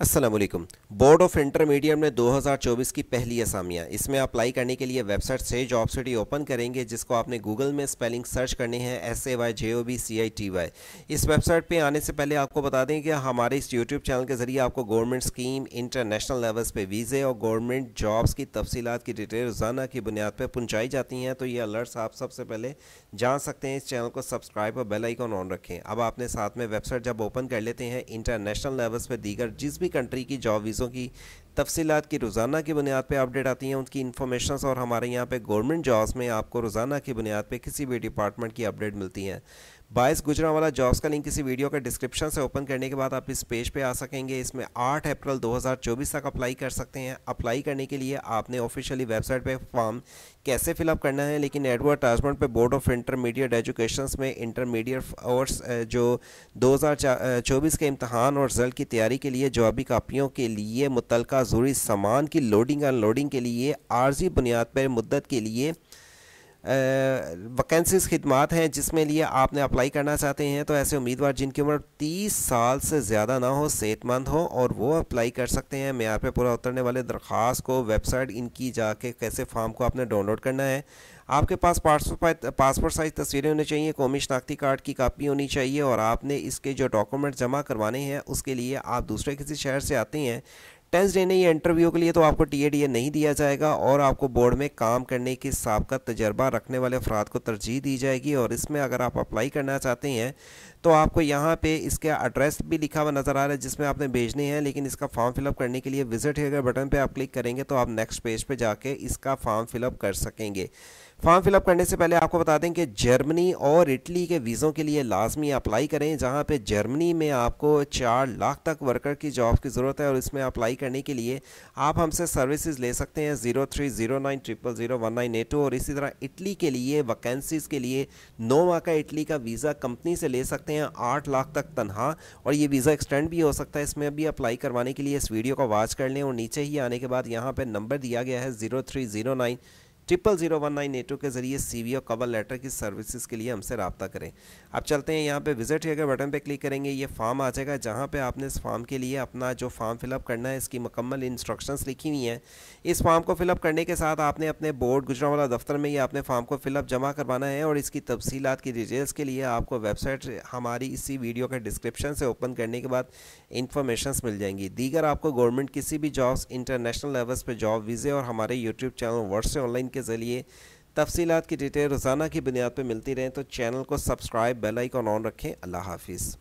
Aslam board of intermediate में 2024 की पहली असामियाँ इसमें अप्लाई करने के लिए वेबसाइट से जॉब सिटी ओपन करेंगे जिसको आपने गूगल में स्पेलिंग सर्च करने हैं S A Y J O B C I T Y इस वेबसाइट पे आने से पहले आपको बता दें कि हमारे इस यूट्यूब चैनल के ज़रिए आपको गवर्नमेंट स्कीम इंटरनेशनल लेवल्स पे वीज़े और गवर्नमेंट जॉब्स की तफसीत की डिटेल रोज़ाना की बुनियाद पर पहुँचाई जाती हैं तो ये अलर्ट्स आप सबसे पहले जान सकते हैं इस चैनल को सब्सक्राइब और बेलाइकॉन ऑन रखें अब आपने साथ में वेबसाइट जब ओपन कर लेते हैं इंटरनेशनल लेवल्स पर दीगर जिस भी कंट्री की जॉब वीज़ों की तफसीत की रोज़ाना की बुनियाद पर अपडेट आती हैं उनकी इन्फॉर्मेशन और हमारे यहाँ पर गवर्नमेंट जॉब्स में आपको रोज़ाना की बुनियाद पर किसी भी डिपार्टमेंट की अपडेट मिलती हैं बाईस गुजरा वाला जॉब्स का लिंक किसी वीडियो का डिस्क्रिप्शन से ओपन करने के बाद आप इस पेज पे आ सकेंगे इसमें 8 अप्रैल 2024 तक अप्लाई कर सकते हैं अप्लाई करने के लिए आपने ऑफिशियली वेबसाइट पे फॉर्म कैसे फिलअप करना है लेकिन एडवर्टाइजमेंट पे बोर्ड ऑफ इंटरमीडिएट एजुकेशन में इंटरमीडिएट और जो चौबीस के इम्तहान और रिजल्ट की तैयारी के लिए जवाबी कापियों के लिए मुतलका ज़रूरी सामान की लोडिंग अनलोडिंग के लिए आर्जी बुनियाद पर मदत के लिए वैकेंसीज खदमात हैं जिसमें लिए आपने अप्लाई करना चाहते हैं तो ऐसे उम्मीदवार जिनकी उम्र 30 साल से ज़्यादा ना हो सेहतमंद हो और वो अप्लाई कर सकते हैं मैं पर पूरा उतरने वाले दरख्वास्त को वेबसाइट इनकी जाके कैसे फॉर्म को आपने डाउनलोड करना है आपके पास पासपोर्ट पासपोर्ट साइज़ तस्वीरें होनी चाहिए कौमी शनाख्ती कार्ड की कापी होनी चाहिए और आपने इसके जो डॉक्यूमेंट जमा करवाने हैं उसके लिए आप दूसरे किसी शहर से आते हैं टेंस देने या इंटरव्यू के लिए तो आपको टी ए नहीं दिया जाएगा और आपको बोर्ड में काम करने के सबका तजर्बा रखने वाले अफराद को तरजीह दी जाएगी और इसमें अगर आप अप्लाई करना चाहते हैं तो आपको यहाँ पे इसका एड्रेस भी लिखा हुआ नज़र आ रहा है जिसमें आपने भेजने हैं लेकिन इसका फॉर्म फिलअप करने के लिए विजिट हेयर बटन पर आप क्लिक करेंगे तो आप नेक्स्ट पेज पे जाके इसका फॉर्म फिलअप कर सकेंगे फॉर्म फिलअप करने से पहले आपको बता दें कि जर्मनी और इटली के वीज़ों के लिए लाजमी अप्लाई करें जहाँ पर जर्मनी में आपको चार लाख तक वर्कर की जॉब की ज़रूरत है और इसमें अप्लाई करने के लिए आप हमसे सर्विसेज ले सकते हैं zero three zero nine triple zero one nine eight two और इसी तरह इटली के लिए वैकेंसीज़ के लिए नोवा का इटली का वीज़ा कंपनी से ले सकते हैं आठ लाख तक तनहा और ये वीज़ा एक्सटेंड भी हो सकता है इसमें अभी अप्लाई करवाने के लिए इस वीडियो को वॉच कर लें और नीचे ही आने के बाद यहाँ पर नंबर दिया गया है zero three zero nine triple zero one nine eight two के जरिए सी वी और कवर लेटर की सर्विसेज के लिए हमसे रबता करें आप चलते हैं यहाँ पे विजिट हेयर के बटन पे क्लिक करेंगे ये फॉर्म आ जाएगा जहाँ पे आपने इस फॉर्म के लिए अपना जो फॉर्म फिलअप करना है इसकी मुकम्मल इंस्ट्रक्शंस लिखी हुई हैं इस फॉर्म को फिलअप करने के साथ आपने अपने बोर्ड गुजरावाला दफ्तर में ये अपने फॉर्म को फिलअप जमा करवाना है और इसकी तफसीत की डिटेल्स के लिए आपको वेबसाइट हमारी इसी वीडियो के डिस्क्रिप्शन से ओपन करने के बाद इन्फॉर्मेशन मिल जाएंगी दीगर आपको गवर्नमेंट किसी भी जॉब्स इंटरनेशनल लेवल्स पर जॉब वीज़े और हमारे यूट्यूब चैनल वर्ड से ऑनलाइन के ज़रिए तफसीत की डिटेल रोज़ाना की बुनियाद पर मिलती रहें तो चैनल को सब्सक्राइब बेलाइकॉन ऑन रखें अल्लाह हाफिज़